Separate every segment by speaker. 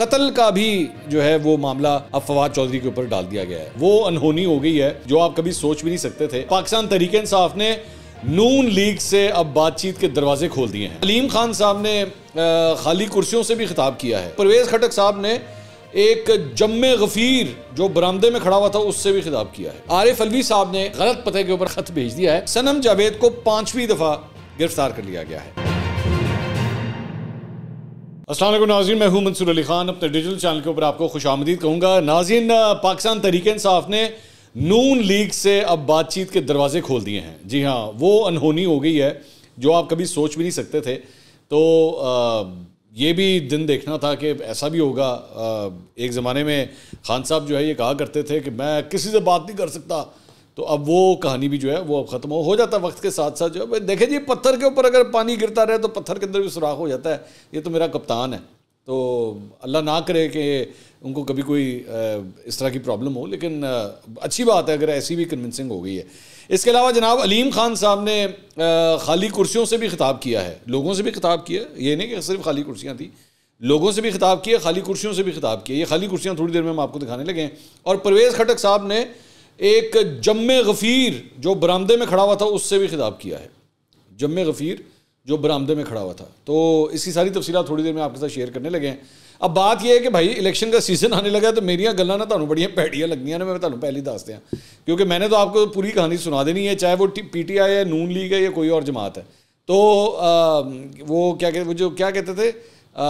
Speaker 1: कत्ल का भी जो है वो मामला अब फवाद चौधरी के ऊपर डाल दिया गया है वो अनहोनी हो गई है जो आप कभी सोच भी नहीं सकते थे पाकिस्तान तरीके इंसाफ ने नून लीग से अब बातचीत के दरवाजे खोल दिए हैं अलीम खान साहब ने खाली कुर्सियों से भी खिताब किया है परवेज खटक साहब ने एक जम्मे गफीर जो बरामदे में खड़ा हुआ था उससे भी खिताब किया है आरिफ अलवी साहब ने गलत पते के ऊपर खत भेज दिया है सनम जावेद को पांचवी दफा गिरफ्तार कर लिया गया है असल नाजीन मैं हूँ मंसूर अली खान अपने डिजिटल चैनल के ऊपर आपको खुश आमदीद कहूँगा नाजीन पाकिस्तान तहरीक इंसाफ ने नून लीग से अब बातचीत के दरवाजे खोल दिए हैं जी हाँ वो अनहोनी हो गई है जो आप कभी सोच भी नहीं सकते थे तो आ, ये भी दिन देखना था कि ऐसा भी होगा आ, एक ज़माने में खान साहब जो है ये कहा करते थे कि मैं किसी से बात नहीं कर सकता तो अब वो कहानी भी जो है वो अब ख़त्म हो, हो जाता है वक्त के साथ साथ जो है देखे जी पत्थर के ऊपर अगर पानी गिरता रहे तो पत्थर के अंदर भी सुराख हो जाता है ये तो मेरा कप्तान है तो अल्लाह ना करे कि उनको कभी कोई इस तरह की प्रॉब्लम हो लेकिन अच्छी बात है अगर ऐसी भी कन्विंसिंग हो गई है इसके अलावा जनाब अलीम खान साहब ने खाली कुर्सियों से भी खिताब किया है लोगों से भी खिताब किया ये नहीं कि सिर्फ खाली कुर्सियाँ थी लोगों से भी खिताब किया खाली कुर्सियों से भी खिताब किया ये खाली कुर्सियाँ थोड़ी देर में हम आपको दिखाने लगे हैं और परवेज़ खटक साहब ने एक जम गफ़ीर जो बरामदे में खड़ा हुआ था उससे भी खिताब किया है जम गफ़ीर जो बरामदे में खड़ा हुआ था तो इसकी सारी तफसी थोड़ी देर में आपके साथ शेयर करने लगे हैं अब बात यह है कि भाई इलेक्शन का सीजन आने लगा तो मेरिया गल् ना तो बड़िया ਪੈੜੀਆਂ लगनिया ने मैं तुम्हें पहली दस ਦਿਆਂ क्योंकि मैंने तो आपको पूरी कहानी सुना देनी है चाहे वो टी पी आई है नून लीग है या कोई और जमात है तो आ, वो क्या कहते वो जो क्या कहते थे आ,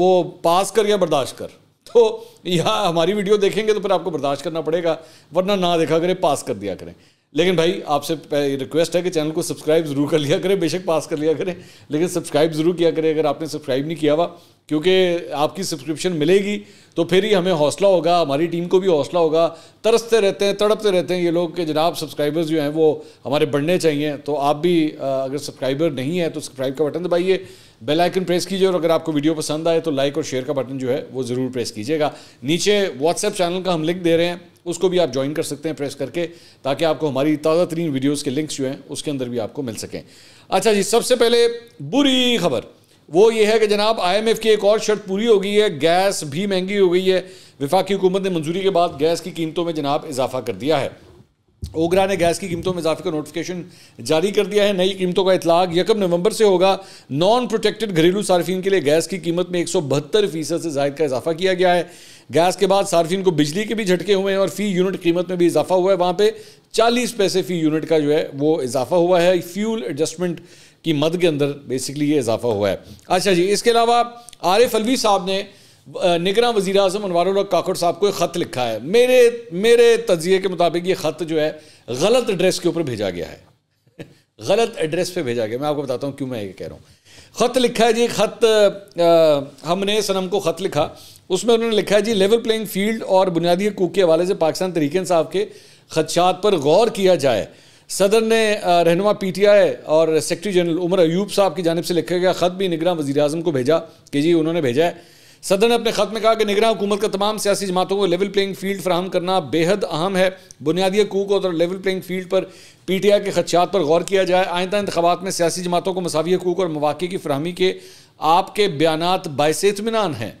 Speaker 1: वो पास कर या बर्दाश्त कर तो यहाँ हमारी वीडियो देखेंगे तो फिर आपको बर्दाश्त करना पड़ेगा वरना ना देखा करें पास कर दिया करें लेकिन भाई आपसे रिक्वेस्ट है कि चैनल को सब्सक्राइब ज़रूर कर लिया करें बेशक पास कर लिया करें लेकिन सब्सक्राइब ज़रूर किया करें अगर आपने सब्सक्राइब नहीं किया हुआ क्योंकि आपकी सब्सक्रिप्शन मिलेगी तो फिर ही हमें हौसला होगा हमारी टीम को भी हौसला होगा तरसते रहते हैं तड़पते रहते हैं ये लोग कि जनाब सब्सक्राइबर्स जो हैं वो हमारे बढ़ने चाहिए तो आप भी अगर सब्सक्राइबर नहीं है तो सब्सक्राइब का बटन दबाइए बेल आइकन प्रेस कीजिए और अगर आपको वीडियो पसंद आए तो लाइक और शेयर का बटन जो है वो ज़रूर प्रेस कीजिएगा नीचे व्हाट्सएप चैनल का हम लिंक दे रहे हैं उसको भी आप ज्वाइन कर सकते हैं प्रेस करके ताकि आपको हमारी ताज़ा तरीन वीडियोज़ के लिंक्स जो हैं उसके अंदर भी आपको मिल सकें अच्छा जी सबसे पहले बुरी खबर वो ये है कि जनाब एफ की एक और शर्त पूरी हो गई है गैस भी महंगी हो गई है विफाकी हुकूमत ने मंजूरी के बाद गैस की कीमतों में जनाब इजाफा कर दिया है ओगरा ने गैस की कीमतों में इजाफे का नोटिफिकेशन जारी कर दिया है नई कीमतों का इतलाक यकम नवंबर से होगा नॉन प्रोटेक्टेड घरेलू सार्फिन के लिए गैस की कीमत में एक सौ बहत्तर फीसद से जायद का इजाफा किया गया है गैस के बाद सार्फिन को बिजली के भी झटके हुए हैं और फ़ी यूनिट कीमत में भी इजाफा हुआ है वहाँ पर चालीस पैसे फ़ी यूनिट का जो है वो इजाफा हुआ है फ्यूल एडजस्टमेंट की मद के अंदर बेसिकली ये इजाफा हुआ है अच्छा जी इसके अलावा आरिफ अलवी साहब ने निगरान वजी अजम अनवर काकड़ साहब को एक ख़त लिखा है मेरे मेरे तजिए के मुताबिक ये ख़त जो है गलत एड्रेस के ऊपर भेजा गया है गलत एड्रेस पे भेजा गया मैं आपको बताता हूँ क्यों मैं ये कह रहा हूँ ख़त लिखा है जी ख़त हमने सनम को ख़त लिखा उसमें उन्होंने लिखा है जी लेवल प्लेइंग फील्ड और बुनियादी हकूक के हवाले से पाकिस्तान तरीकन साहब के खदशात पर गौर किया जाए सदर ने रहनुमा पी टी आई और सेक्रटरी जनरल उमर अयूब साहब की जानब से लिखा गया ख़त भी निगरान वजी अजम को भेजा कि जी उन्होंने भेजा है सदर ने अपने खत में कहा कि निगरान हुकूमत का तमाम सियासी जमातों को लेवल प्लेइंग फील्ड फ्राहम करना बेहद अहम है बुनियादी हकूक और लेवल प्लेइंग फील्ड पर पी टी आई के खदशात पर गौर किया जाए आइंदा इंतबात में सियासी जमातों को मसावी हकूक और मौाक़े की फ्राहमी के आपके बयान बायस इतमान हैं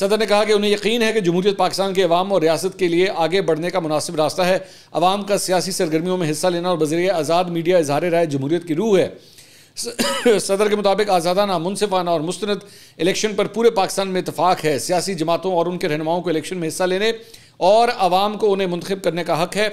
Speaker 1: सदर ने कहा कि उन्हें यकीन है कि जमहूरियत पाकिस्तान के अवाम और रियासत के लिए आगे बढ़ने का मुनासिब रास्ता है अवाम का सियासी सरगर्मियों में हिस्सा लेना और बजर आज़ाद मीडिया इजहार राय जमहूरियत की रूह है सदर के मुताबिक आज़ादाना मुनफाना और मुस्ंद इलेक्शन पर पूरे पाकिस्तान में इतफाक़ है सियासी जमातों और उनके रहनुमाओं को इलेक्शन में हिस्सा लेने और आवाम को उन्हें मुंतब करने का हक है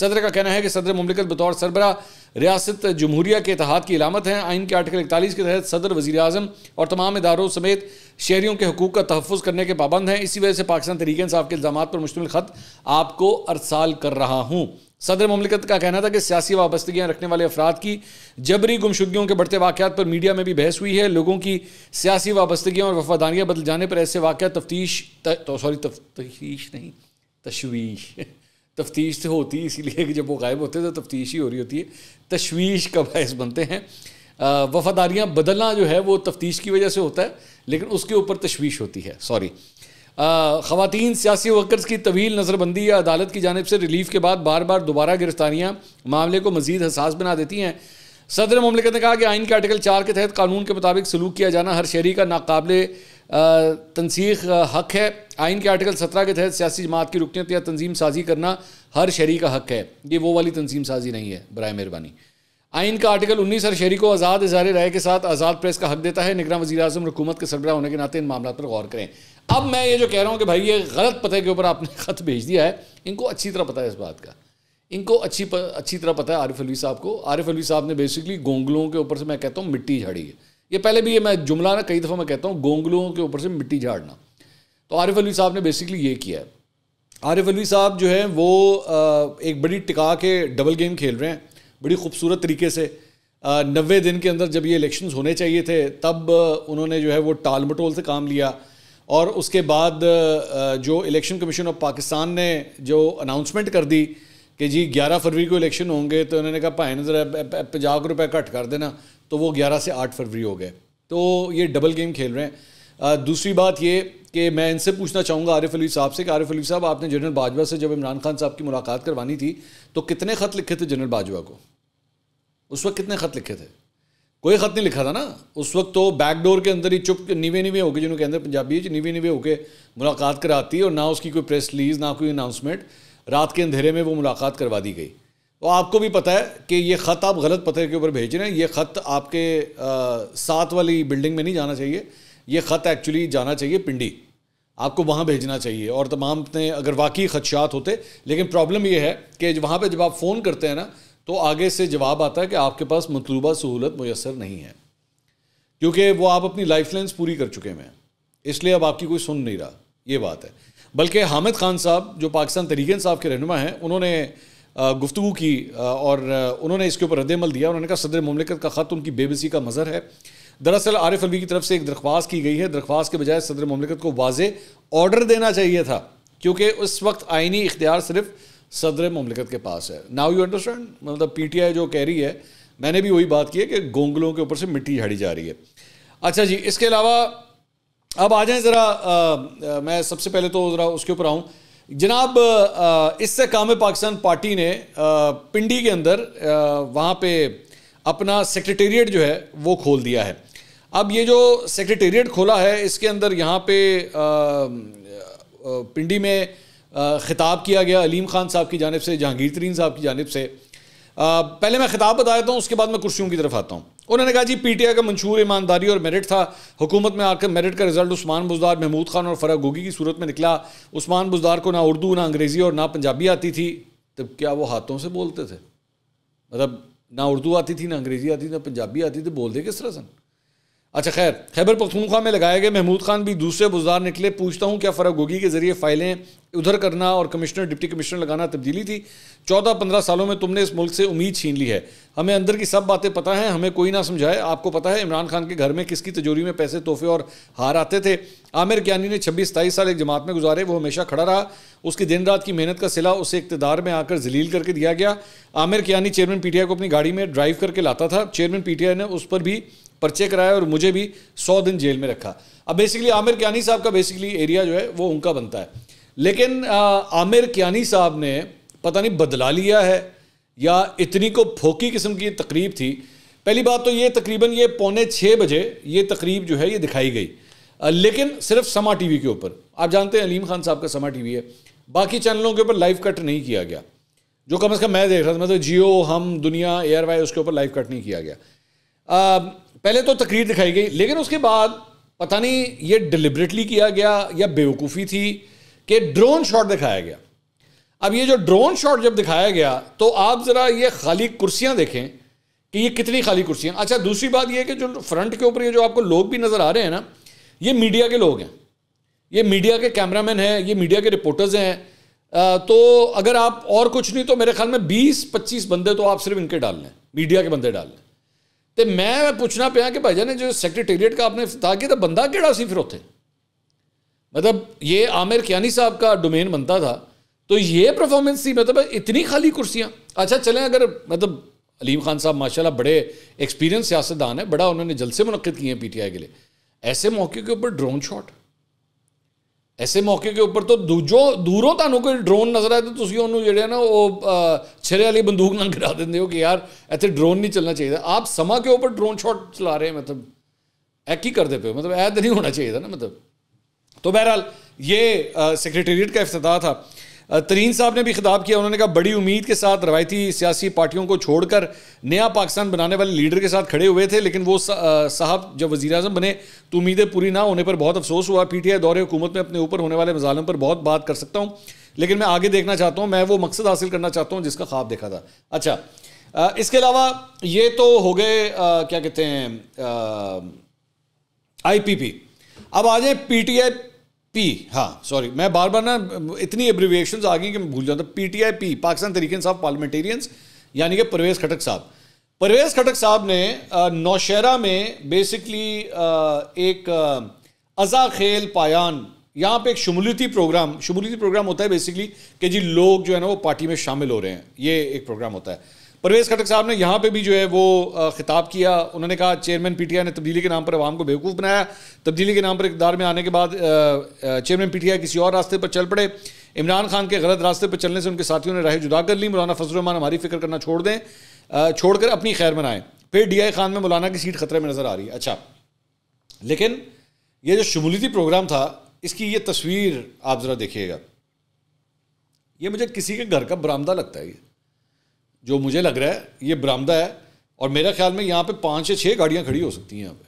Speaker 1: सदर का कहना है कि सदर ममलिकत बतौर सरबरा रियासत जमहूरिया के इतिहाद की अलामत हैं आइन के आर्टिकल इकतालीस के तहत सदर वजी अजम और तमाम इदारों समेत शहरीों के हकूक का तहफ़ करने के पाबंद हैं इसी वजह से पाकिस्तान तरीके इंसाफ के इल्ज़ाम पर मुश्तमिल ख़त आपको अरसाल कर रहा हूँ सदर ममलिकत का कहना था कि सियासी वाबस्तगियाँ रखने वाले अफराद की जबरी गुमशुदगियों के बढ़ते वाक़ात पर मीडिया में भी बहस हुई है लोगों की सियासी वाबस्तगियाँ और वफादारियाँ बदल जाने पर ऐसे वाक़ तफ्तीश तो सॉरी तफ्तीश नहीं तशवीश तफ्तीश तो होती है इसीलिए कि जब वो गायब होते हैं तो तफ्तीश ही हो रही होती है तशवीश का बायस बनते हैं वफादारियाँ बदलना जो है वो तफ्तीश की वजह से होता है लेकिन उसके ऊपर तशवीश होती है सॉरी खातन सियासी वर्कर्स की तवील नज़रबंदी या अदालत की जानब से रिलीफ के बाद बार बार दोबारा गिरफ्तारियाँ मामले को मज़ीद हसास बना देती हैं सदर ममलिकत ने कहा कि आइन के आर्टिकल चार के तहत कानून के मुताबिक सलूक किया जाना हर शहरी का नाकबले तनसीख हक है आइन के आर्टिकल सत्रह के तहत सियासी जमात की रुकनीत या तंजीम साजी करना हर शहरी का हक है ये वो वाली तंजीम साजी नहीं है बर मेहरबानी आइन का आर्टिकल उन्नीस हर शहरी को आज़ाद इजहार राय के साथ आज़ाद प्रेस का हक देता है निगरान वजी अजम हुकूमत के सरबरा होने के नाते इन मामला पर गौर करें अब मैं ये जो कह रहा हूँ कि भाई ये गलत पते के ऊपर आपने ख़त भेज दिया है इनको अच्छी तरह पता है इस बात का इनको अच्छी प, अच्छी तरह पता है आरिफ अलवी साहब को आरिफ अलवी साहब ने बेसिकली गोंगलों के ऊपर से मैं कहता हूँ मिट्टी झाड़ी है ये पहले भी ये मैं जुमला ना कई दफ़ा मैं कहता हूँ गोंगलों के ऊपर से मिट्टी झाड़ना तो आरिफ अलवी साहब ने बेसिकली ये किया है आरिफ अलवी साहब जो है वो एक बड़ी टिका के डबल गेम खेल रहे हैं बड़ी खूबसूरत तरीके से नबे दिन के अंदर जब ये इलेक्शंस होने चाहिए थे तब उन्होंने जो है वो टाल मटोल से काम लिया और उसके बाद जो इलेक्शन कमीशन ऑफ पाकिस्तान ने जो अनाउंसमेंट कर दी कि जी 11 फरवरी को इलेक्शन होंगे तो उन्होंने कहा भाई नज़र पचास रुपये कट कर देना तो वो 11 से 8 फरवरी हो गए तो ये डबल गेम खेल रहे हैं आ, दूसरी बात ये कि मैं इनसे पूछना चाहूँगा आरिफ अली साहब से कि आरिफ अली साहब आपने जनरल बाजवा से जब इमरान खान साहब की मुलाकात करवानी थी तो कितने ख़त लिखे थे जनरल बाजवा को उस वक्त कितने ख़त लिखे थे कोई ख़त नहीं लिखा था ना उस वक्त तो बैकडोर के अंदर ही चुप निवे निवे होके जिन्होंने कहते अंदर पंजाबी निवे निवे होके मुलाकात कराती और ना उसकी कोई प्रेस रिलीज़ ना कोई अनाउंसमेंट रात के अंधेरे में वो मुलाकात करवा दी गई तो आपको भी पता है कि ये ख़त आप गलत पते के ऊपर भेज रहे हैं ये ख़त आपके साथ वाली बिल्डिंग में नहीं जाना चाहिए ये ख़त एक्चुअली जाना चाहिए पिंडी आपको वहाँ भेजना चाहिए और तमाम अपने अगर वाकई खदशात होते लेकिन प्रॉब्लम यह है कि वहाँ पर जब आप फ़ोन करते हैं ना तो आगे से जवाब आता है कि आपके पास मतलूबा सहूलत मैसर नहीं है क्योंकि वो आप अपनी लाइफ लाइन्स पूरी कर चुके हैं इसलिए अब आपकी कोई सुन नहीं रहा ये बात है बल्कि हामिद खान साहब जो पाकिस्तान तरीके साहब के रहनमा हैं उन्होंने गुफ्तु की और उन्होंने इसके ऊपर रद्दमल दिया उन्होंने कहा सदर ममलिकत का ख़त उनकी बेबसी का मज़र है दरअसल आरिफ अलवी की तरफ से एक दरख्वास की गई है दरख्वास के बजाय सदर ममलिकत को वाज ऑर्डर देना चाहिए था क्योंकि उस वक्त आइनी इख्तियार सिर्फ सदर ममलिकत के पास है नाउ यू अंडरस्टैंड मतलब पी टी आई जो कह रही है मैंने भी वही बात की है कि गोंगलों के ऊपर से मिट्टी झाड़ी जा रही है अच्छा जी इसके अलावा अब आ जाएं ज़रा मैं सबसे पहले तो ज़रा उसके ऊपर आऊँ जनाब इससे काम पाकिस्तान पार्टी ने आ, पिंडी के अंदर वहाँ पे अपना सेक्रेटेरिएट जो है वो खोल दिया है अब ये जो सेक्रेटेरिएट खोला है इसके अंदर यहाँ पे आ, पिंडी में ख़िताब किया गया अलीम ख़ान साहब की जानब से जहांगीर तरीन साहब की जानब से पहले मैं खिताब बता देता हूँ उसके बाद मैं कुर्सियों की तरफ आता हूँ उन्होंने कहा जी पी टी आई का मंशूर ईमानदारी और मेरिट था हुकूमत में आकर मेरिट का रिजल्ट उस्मान बुजदार महमूद खान और फरा गोगी की सूरत में निकला उस्मान बुजदार को ना उर्दू ना अंग्रेज़ी और ना पंजाबी आती थी तब तो क्या वो हाथों से बोलते थे मतलब ना उर्दू आती थी ना अंग्रेज़ी आती थी ना पंजाबी आती थी तो बोलते किस तरह सन अच्छा खैर खैबर पख्तूनख्वा में लगाए गए महमूद खान भी दूसरे बुजदार निकले पूछता हूँ क्या फ़रक गोगी के ज़रिए फ़ाइलें उधर करना और कमिश्नर डिप्टी कमिश्नर लगाना तब्दीली थी चौदह पंद्रह सालों में तुमने इस मुल्क से उम्मीद छीन ली है हमें अंदर की सब बातें पता हैं हमें कोई ना समझाए आपको पता है इमरान खान के घर में किसकी तिजोरी में पैसे तोहफे और हार आते थे आमिर ज्ञानी ने छब्बीस सताईस साल एक जमात में गुजारे वो हमेशा खड़ा रहा उसकी दिन रात की मेहनत का सिला उसे इकतदार में आकर जलील करके दिया गया आमिर ज्ञानी चेयरमैन पी को अपनी गाड़ी में ड्राइव करके लाता था चेयरमैन पी ने उस पर भी पर्चे कराया और मुझे भी सौ दिन जेल में रखा अब बेसिकली आमिर ज्ञानी साहब का बेसिकली एरिया जो है वो उनका बनता है लेकिन आमिर क्यानी साहब ने पता नहीं बदला लिया है या इतनी को फोकी किस्म की तकरीब थी पहली बात तो ये तकरीबन ये पौने छः बजे ये तकरीब जो है ये दिखाई गई लेकिन सिर्फ समा टीवी के ऊपर आप जानते हैं अलीम खान साहब का समा टीवी है बाकी चैनलों के ऊपर लाइव कट नहीं किया गया जो कम अज़ कम मैं देख रहा था मतलब जियो हम दुनिया एयर वाई उसके ऊपर लाइव कट नहीं किया गया आ, पहले तो तकरीर दिखाई गई लेकिन उसके बाद पता नहीं ये डिलिब्रेटली किया गया या बेवकूफ़ी थी कि ड्रोन शॉट दिखाया गया अब ये जो ड्रोन शॉट जब दिखाया गया तो आप ज़रा ये खाली कुर्सियाँ देखें कि ये कितनी खाली कुर्सियाँ अच्छा दूसरी बात ये कि जो फ्रंट के ऊपर ये जो आपको लोग भी नज़र आ रहे हैं ना ये मीडिया के लोग हैं ये मीडिया के कैमरामैन हैं ये मीडिया के रिपोर्टर्स हैं तो अगर आप और कुछ नहीं तो मेरे ख्याल में 20-25 बंदे तो आप सिर्फ इनके डाल लें मीडिया के बंदे डाल लें तो मैं पूछना पाया कि भाई जान जो सेक्रेटेरिएट का आपने इफ्ताह किया था तो बंदा केड़ा सी फिर उत्थे मतलब ये आमिर क्यानी साहब का डोमेन बनता था तो ये परफॉर्मेंस थी मतलब इतनी खाली कुर्सियाँ अच्छा चलें अगर मतलब अलीम खान साहब माशाल्लाह बड़े एक्सपीरियंस सियासतदान है बड़ा उन्होंने जलसे मुनद किए हैं पी टी आई के लिए ऐसे मौके के ऊपर ड्रोन शॉट ऐसे मौके के ऊपर तो ਦੂਜੋ दूरों ਤੁਹਾਨੂੰ कोई ड्रोन नज़र आए तो उन्होंने ਉਹਨੂੰ ना ਨਾ बंदूक न गिरा ਬੰਦੂਕ हो कि यार इतने ड्रोन नहीं चलना चाहिए आप समा के ऊपर ड्रोन शॉट चला रहे हैं मतलब ऐ ਮਤਲਬ ਐ ਕੀ ਕਰਦੇ ਪਏ ਮਤਲਬ ਐ ਤਾਂ ਨਹੀਂ ਹੋਣਾ ਚਾਹੀਦਾ ना मतलब तो बहरहाल ये सेक्रेटेरिएट का अफ्ताह था तरीन साहब ने भी खिताब किया उन्होंने कहा बड़ी उम्मीद के साथ रवायती सियासी पार्टियों को छोड़कर नया पाकिस्तान बनाने वाले लीडर के साथ खड़े हुए थे लेकिन वो साहब जब वजी अजम बने तो उम्मीदें पूरी ना होने पर बहुत अफसोस हुआ पी टी आई दौरे हुकूमत में अपने ऊपर होने वाले मजालम पर बहुत बात कर सकता हूँ लेकिन मैं आगे देखना चाहता हूँ मैं वो मकसद हासिल करना चाहता हूँ जिसका ख्वाब देखा था अच्छा इसके अलावा ये तो हो गए क्या कहते हैं आई पी पी अब आ जाए पी टी आई पी हाँ सॉरी मैं बार बार ना इतनी एब्रीविएशन आ गई कि मैं भूल जाता P T I P Pakistan तरीके साहब पार्लियामेंटेरियंस यानी कि परवेज़ खटक साहब परवेज़ खटक साहब ने नौशहरा में बेसिकली एक अज़ा खेल पायान यहाँ पे एक शमूलियती प्रोग्राम शमूलियती प्रोग्राम होता है बेसिकली कि जी लोग जो है ना वो पार्टी में शामिल हो रहे हैं ये एक प्रोग्राम होता है परवेज खटक साहब ने यहाँ पे भी जो है वो खिताब किया उन्होंने कहा चेयरमैन पीटीआई ने तब्दीली के नाम पर आवाम को बेवकूफ़ बनाया तब्दीली के नाम पर इकदार में आने के बाद चेयरमैन पीटीआई किसी और रास्ते पर चल पड़े इमरान खान के गलत रास्ते पर चलने से उनके साथियों ने राहें जुदा कर ली मौलाना फजलरहमान हमारी फिक्र करना छोड़ दें छोड़कर अपनी खैर बनाएं फिर डी आई खान में मौलाना की सीट खतरे में नज़र आ रही है अच्छा लेकिन ये जो शमूलियती प्रोग्राम था इसकी ये तस्वीर आप ज़रा देखिएगा ये मुझे किसी के घर का बरामदा लगता है ये जो मुझे लग रहा है ये बरामदा है और मेरे ख्याल में यहाँ पे पाँच से छः गाड़ियाँ खड़ी हो सकती हैं यहाँ पे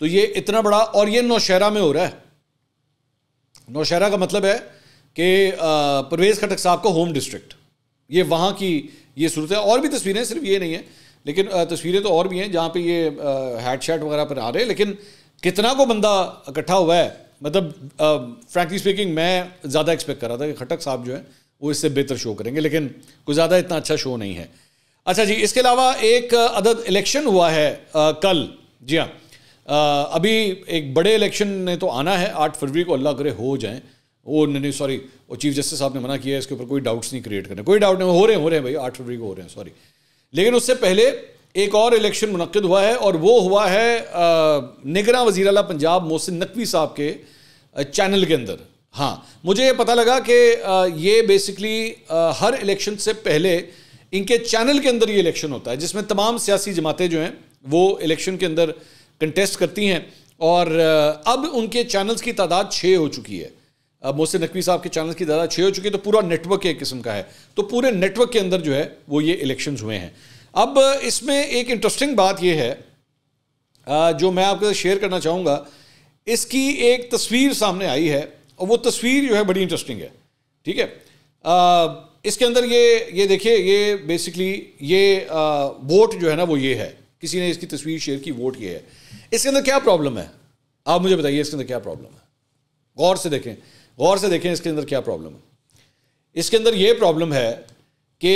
Speaker 1: तो ये इतना बड़ा और ये नौशहरा में हो रहा है नौशहरा का मतलब है कि परवेज़ खटक साहब का होम डिस्ट्रिक्ट ये वहाँ की ये सूरत है और भी तस्वीरें सिर्फ ये नहीं है लेकिन तस्वीरें तो और भी हैं जहाँ पे ये हेड शैट वगैरह पर आ रहे हैं लेकिन कितना को बंदा इकट्ठा हुआ है मतलब फ्रैंकली स्पीकिंग मैं ज़्यादा एक्सपेक्ट कर रहा था कि खटक साहब जो है वो इससे बेहतर शो करेंगे लेकिन कुछ ज़्यादा इतना अच्छा शो नहीं है अच्छा जी इसके अलावा एक अदद इलेक्शन हुआ है आ, कल जी हाँ अभी एक बड़े इलेक्शन ने तो आना है आठ फरवरी को अल्लाह करे हो जाए वो नहीं सॉरी वो चीफ जस्टिस साहब ने मना किया है इसके ऊपर कोई डाउट्स नहीं क्रिएट करने कोई डाउट नहीं हो रहे हैं हो रहे हैं भाई आठ फरवरी को हो रहे हैं सॉरी लेकिन उससे पहले एक और इलेक्शन मुनद हुआ है और वो हुआ है निगरान वजीर अला पंजाब मोहसिन नकवी साहब के चैनल के अंदर हाँ मुझे ये पता लगा कि ये बेसिकली हर इलेक्शन से पहले इनके चैनल के अंदर ये इलेक्शन होता है जिसमें तमाम सियासी जमातें जो हैं वो इलेक्शन के अंदर कंटेस्ट करती हैं और अब उनके चैनल्स की तादाद छः हो चुकी है अब मोहसिन नकवी साहब के चैनल की तादाद छः हो चुकी है तो पूरा नेटवर्क एक किस्म का है तो पूरे नेटवर्क के अंदर जो है वो ये इलेक्शन हुए हैं अब इसमें एक इंटरेस्टिंग बात ये है जो मैं आपके साथ शेयर करना चाहूँगा इसकी एक तस्वीर सामने आई है और वो तस्वीर जो है बड़ी इंटरेस्टिंग है ठीक है इसके अंदर ये ये देखिए ये बेसिकली ये वोट जो है ना वो ये है किसी ने इसकी तस्वीर शेयर की वोट ये है इसके अंदर क्या प्रॉब्लम है आप मुझे बताइए इसके अंदर क्या प्रॉब्लम है गौर से देखें गौर से देखें इसके अंदर क्या प्रॉब्लम है इसके अंदर ये प्रॉब्लम है कि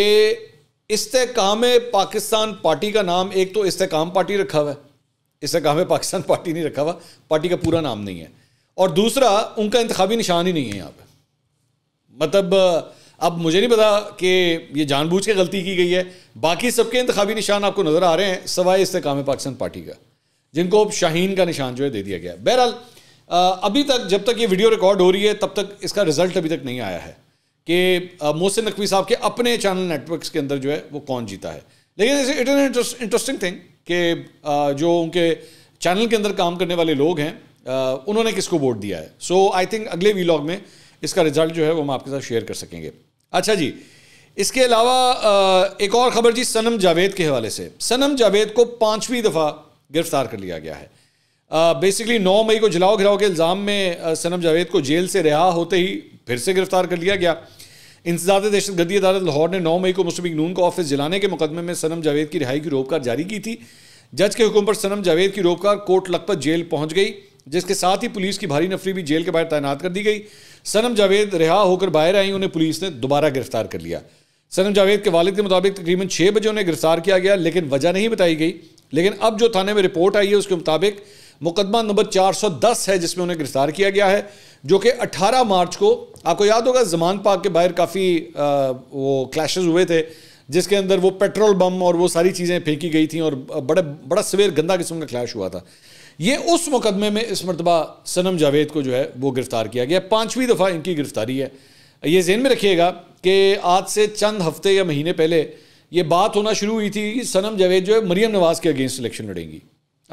Speaker 1: इस्तेकाम पाकिस्तान पार्टी का नाम एक तो इस्तेकाम पार्टी रखा हुआ है इस्तेकाम पाकिस्तान पार्टी नहीं रखा हुआ पार्टी का पूरा नाम नहीं है और दूसरा उनका इंतबी निशान ही नहीं है यहाँ पर मतलब अब मुझे नहीं पता कि ये जानबूझ के गलती की गई है बाकी सबके इंतबी निशान आपको नज़र आ रहे हैं सवाए इस्तेकाम पाकिस्तान पार्टी का जिनको अब शाहीन का निशान जो है दे दिया गया बहरहाल अभी तक जब तक ये वीडियो रिकॉर्ड हो रही है तब तक इसका रिजल्ट अभी तक नहीं आया है कि मोहसिन नकवी साहब के अपने चैनल नेटवर्क्स के अंदर जो है वो कौन जीता है लेकिन इट इज इंटरेस्टिंग थिंग कि जो उनके चैनल के अंदर काम करने वाले लोग हैं उन्होंने किसको वोट दिया है सो आई थिंक अगले वीलॉग में इसका रिजल्ट जो है वो हम आपके साथ शेयर कर सकेंगे अच्छा जी इसके अलावा एक और ख़बर जी सनम जावेद के हवाले से सनम जावेद को पाँचवीं दफ़ा गिरफ्तार कर लिया गया है बेसिकली नौ मई को जलाओ घिराव के इल्ज़ाम में सनम जावेद को जेल से रिहा होते ही फिर से गिरफ्तार कर लिया गया इंसदाद दहशत गर्दी अदालत लाहौर ने नौ मई को मुस्लिम नून को ऑफिस जलाने के मुकदमे में सनम जावेद की रिहाई की रोककार जारी की थी जज के हुक्म पर सनम जावेद की रोककार कोर्ट लखपत जेल पहुँच गई जिसके साथ ही पुलिस की भारी नफरी भी जेल के बाहर तैनात कर दी गई सनम जावेद रिहा होकर बाहर आई उन्हें पुलिस ने दोबारा गिरफ्तार कर लिया सनम जावेद के वालिद के मुताबिक तकरीबन छः बजे उन्हें गिरफ्तार किया गया लेकिन वजह नहीं बताई गई लेकिन अब जो थाने में रिपोर्ट आई है उसके मुताबिक मुकदमा नंबर 410 है जिसमें उन्हें गिरफ्तार किया गया है जो कि 18 मार्च को आपको याद होगा जमान पाक के बाहर काफ़ी वो क्लैशेस हुए थे जिसके अंदर वो पेट्रोल बम और वो सारी चीज़ें फेंकी गई थी और बड़े बड़ा सवेर गंदा किस्म का क्लैश हुआ था ये उस मुकदमे में इस मरतबा सनम जावेद को जो है वो गिरफ़्तार किया गया पाँचवीं दफ़ा इनकी गिरफ़्तारी है ये जेन में रखिएगा कि आज से चंद हफ्ते या महीने पहले ये बात होना शुरू हुई थी कि सनम जावेद जो है मरीम नवाज़ के अगेंस्ट इलेक्शन लड़ेंगी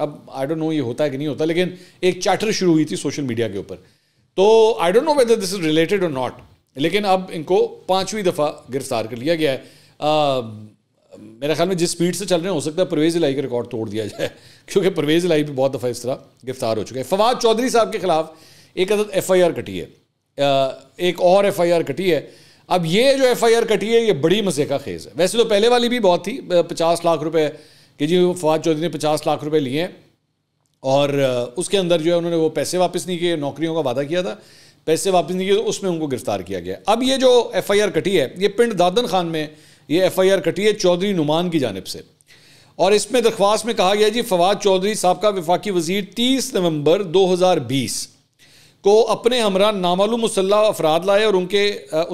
Speaker 1: अब आई डोंट नो ये होता है कि नहीं होता लेकिन एक चैटर शुरू हुई थी सोशल मीडिया के ऊपर तो I don't know whether this is related और नॉट लेकिन अब इनको पांचवी दफ़ा गिरफ़्तार कर लिया गया है मेरे ख्याल में जिस स्पीड से चल रहे हैं हो सकता है परवेज़ इलाई का रिकॉर्ड तोड़ दिया जाए क्योंकि परवेज़ इलाई भी बहुत दफ़ा इस तरह गिरफ्तार हो चुके हैं फवाद चौधरी साहब के ख़िलाफ़ एक अदद एफ आई आर कटी है एक और एफ आई आर कटी है अब ये जो एफ आई आर कटी है ये बड़ी मज़े का खेज़ है वैसे तो पहले वाली भी बहुत थी पचास लाख रुपये कि जी फवाद चौधरी ने पचास लाख रुपये लिए हैं और उसके अंदर जो है उन्होंने वो पैसे वापस नहीं किए नौकरियों का वादा किया था पैसे वापस नहीं किए तो उसमें उनको गिरफ्तार किया गया अब ये जो एफ आई आर कटी है ये पिंड दादन खान में ये एफ आई आर कटी है चौधरी नुमान की जानब से और इसमें दरख्वास्त में कहा गया जी फवाद चौधरी साहब का वफाकी वजीर तीस नवंबर दो हज़ार बीस को अपने हमरा नामालूम मुसल्ला अफराद लाए और उनके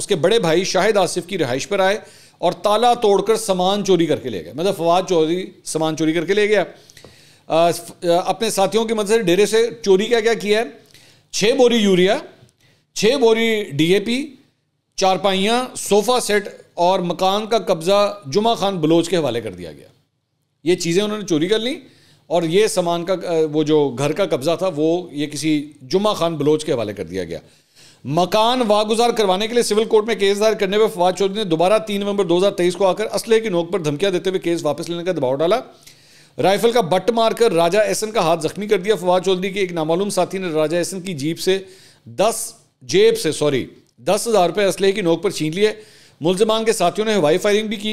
Speaker 1: उसके बड़े भाई शाहिद आसिफ की रिहाइश पर आए और ताला तोड़कर सामान चोरी करके ले गए मतलब फवाद चौधरी सामान चोरी करके ले गया अपने साथियों की मदद से डेरे से चोरी क्या क्या किया है छः बोरी यूरिया छः बोरी डी डीएपी चारपाइयाँ सोफ़ा सेट और मकान का कब्ज़ा जुमा खान बलोच के हवाले कर दिया गया ये चीज़ें उन्होंने चोरी कर ली और ये सामान का वो जो घर का कब्ज़ा था वो ये किसी जुमा खान बलोच के हवाले कर दिया गया मकान वागुजार करवाने के लिए सिविल कोर्ट में केस दायर करने पर फवाद चौधरी ने दोबारा तीन नवंबर 2023 को आकर असले की नोक पर धमकियां देते हुए केस वापस लेने का दबाव डाला राइफल का बट मारकर राजा एसन का हाथ जख्मी कर दिया फवाद चौधरी के एक नामालूम साथी ने राजा एसन की जीप से दस जेब से सॉरी दस हज़ार रुपये असले की नोक पर छीन लिए मुलजमान के साथियों ने हवाई फायरिंग भी की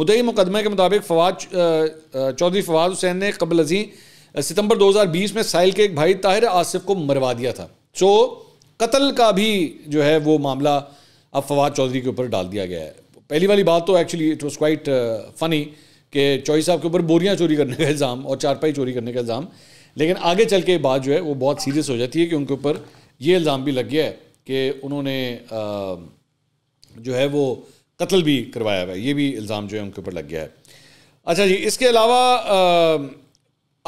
Speaker 1: मुदई मुकदमे के मुताबिक फवाद चौधरी फवाद हुसैन ने कबल अजी सितंबर 2020 में साहिल के एक भाई ताहिर आसिफ को मरवा दिया था सो कत्ल का भी जो है वो मामला अब फवाद चौधरी के ऊपर डाल दिया गया है पहली वाली बात तो actually it was quite funny कि चौधरी साहब के ऊपर बोरियाँ चोरी करने का इल्ज़ाम और चारपाई चोरी करने का इल्ज़ाम लेकिन आगे चल के बात जो है वो बहुत सीरियस हो जाती है कि उनके ऊपर ये इल्ज़ाम भी लग गया है कि उन्होंने आ, जो है वो कत्ल भी करवाया हुआ है ये भी इल्ज़ाम जो है उनके ऊपर लग गया है अच्छा जी इसके अलावा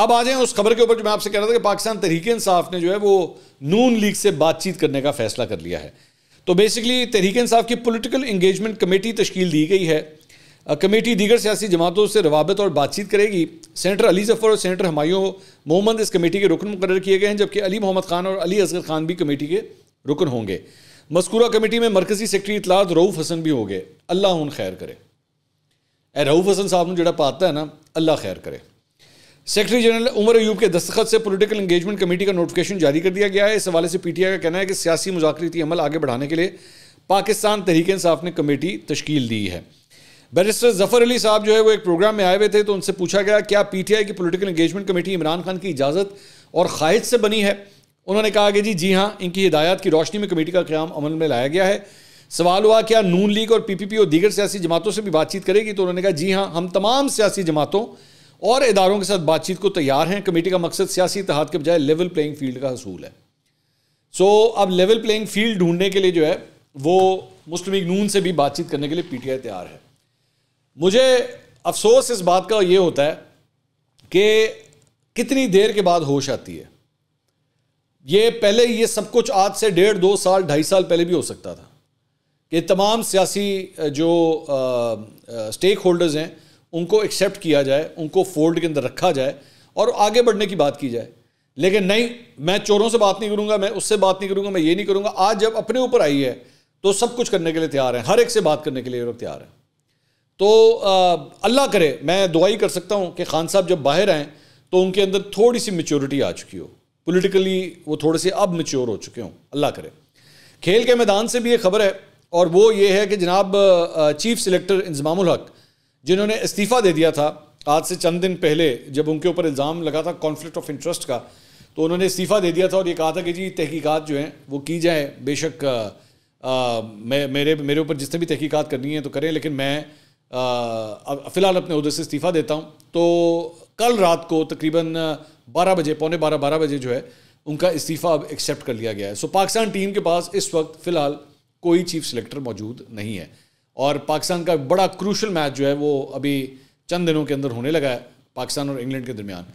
Speaker 1: अब आ जाएँ उस खबर के ऊपर जो मैं आपसे कह रहा था कि पाकिस्तान तहरीक इंसाफ ने जो है वो नून लीग से बातचीत करने का फैसला कर लिया है तो बेसिकली तहरीक इंसाफ की पोलिटिकल इंगेजमेंट कमेटी तश्ील दी गई है कमेटी दीगर सियासी जमातों से रवाबत और बातचीत करेगी सेंटर अली जफ़र और सेंटर हमायों मोहम्मद इस कमेटी के रुकन मुकर किए गए हैं जबकि अली मोहम्मद खान और अली असगर खान भी कमेटी के रुकन होंगे मस्कूरा कमेटी में मरकजी सैकटरी इतलात रऊफ़ हसन भी हो गए अल्लाह उन खैर करे ए रऊफ़ हसन साहब ने पाता है ना अल्लाह खैर करे सेक्रेटरी जनरल उमर अयूब के दस्तखत से पोलिटिकल इंगेजमेंट कमेटी का नोटिफिकेशन जारी कर दिया गया है इस हवाले से पी टी आई का कहना है कि सियासी मुजाकती अमल आगे बढ़ाने के लिए पाकिस्तान तहरीक इंसाफ ने कमेटी तश्कील दी है बैरिस्टर जफर अली साहब जो है वो एक प्रोग्राम में आए हुए थे तो उनसे पूछा गया क्या पी टी आई की political engagement committee Imran Khan की इजाज़त और ख्वाहिश से बनी है उन्होंने कहा कि जी जी हाँ इनकी हिदायत की रोशनी में कमेटी का क्याम अमल में लाया गया है सवाल हुआ क्या नून लीग और पी पी पी और दीगर सियासी जमातों से भी बातचीत करेगी तो उन्होंने कहा जी हाँ हम तमाम सियासी जमातों और इदारों के साथ बातचीत को तैयार हैं कमेटी का मकसद सियासी इतिहाद के बजाय लेवल प्लेइंग फील्ड का हसूल है सो so, अब लेवल प्लेइंग फील्ड ढूंढने के लिए जो है वो मुस्लिम लीग नून से भी बातचीत करने के लिए पी टी आई तैयार है मुझे अफसोस इस बात का ये होता है कि कितनी देर के बाद होश आती है ये पहले ये सब कुछ आज से डेढ़ दो साल ढाई साल पहले भी हो सकता था कि तमाम सियासी जो स्टेक होल्डर्स हैं उनको एक्सेप्ट किया जाए उनको फोल्ड के अंदर रखा जाए और आगे बढ़ने की बात की जाए लेकिन नहीं मैं चोरों से बात नहीं करूंगा मैं उससे बात नहीं करूंगा मैं ये नहीं करूंगा आज जब अपने ऊपर आई है तो सब कुछ करने के लिए तैयार हैं हर एक से बात करने के लिए लोग तैयार हैं तो अल्लाह करे मैं दुआई कर सकता हूँ कि खान साहब जब बाहर आएँ तो उनके अंदर थोड़ी सी मेच्योरिटी आ चुकी हो पोलिटिकली वो थोड़े से अब मेच्योर हो चुके हों अल्लाह करे खेल के मैदान से भी ये खबर है और वो ये है कि जनाब चीफ सिलेक्टर इंजमामुल हक जिन्होंने इस्तीफ़ा दे दिया था आज से चंद दिन पहले जब उनके ऊपर इल्ज़ाम लगा था कॉन्फ्लिक्ट ऑफ इंटरेस्ट का तो उन्होंने इस्तीफ़ा दे दिया था और ये कहा था कि जी तहकीकात जो हैं वो की जाए बेशक मैं मेरे मेरे ऊपर जिसने भी तहकीकात करनी है तो करें लेकिन मैं फ़िलहाल अपने उहदे से इस्तीफ़ा देता हूँ तो कल रात को तकरीबन बारह बजे पौने बारह बारह बजे जो है उनका इस्तीफ़ा अब एक्सेप्ट कर लिया गया है सो पाकिस्तान टीम के पास इस वक्त फ़िलहाल कोई चीफ सेलेक्टर मौजूद नहीं है और पाकिस्तान का बड़ा क्रूशल मैच जो है वो अभी चंद दिनों के अंदर होने लगा है पाकिस्तान और इंग्लैंड के दरमियान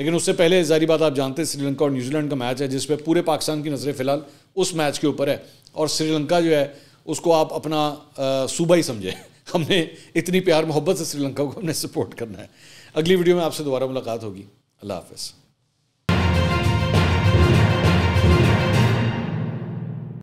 Speaker 1: लेकिन उससे पहले जारी बात आप जानते हैं श्रीलंका और न्यूजीलैंड का मैच है जिस पर पूरे पाकिस्तान की नज़रें फ़िलहाल उस मैच के ऊपर है और श्रीलंका जो है उसको आप अपना सूबा ही समझें हमने इतनी प्यार मोहब्बत से श्रीलंका को हमने सपोर्ट करना है अगली वीडियो में आपसे दोबारा मुलाकात होगी अल्लाह हाफ